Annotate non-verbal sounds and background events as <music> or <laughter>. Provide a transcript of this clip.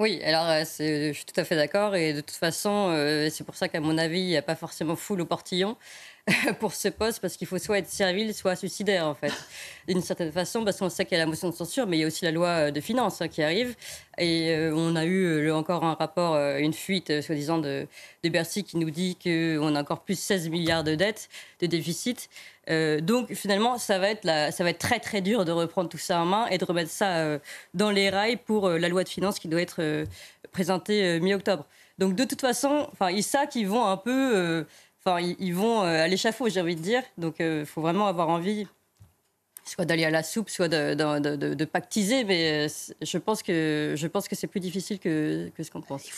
Oui, alors euh, je suis tout à fait d'accord et de toute façon, euh, c'est pour ça qu'à mon avis, il n'y a pas forcément foule au portillon. <laughs> pour ce poste parce qu'il faut soit être servile, soit suicidaire, en fait. D'une certaine façon, parce qu'on sait qu'il y a la motion de censure, mais il y a aussi la loi euh, de finances hein, qui arrive. Et euh, on a eu euh, le, encore un rapport, une fuite, soi-disant, de, de, Bercy qui nous dit qu'on a encore plus 16 milliards de dettes, de déficit. donc finalement, ça va, être la, ça va être très très dur de reprendre tout ça en main et de remettre ça dans les rails pour la loi de finances qui doit être présentée mi-octobre. Donc de toute façon, enfin, ils savent qu'ils vont un peu ils, vont euh, à l'échafaud, j'ai envie de dire. Donc, il euh, faut vraiment avoir envie soit d'aller à la soupe, soit de, de, de, pactiser, mais euh, je pense que, je pense que c'est plus difficile que, que ce qu'on pense.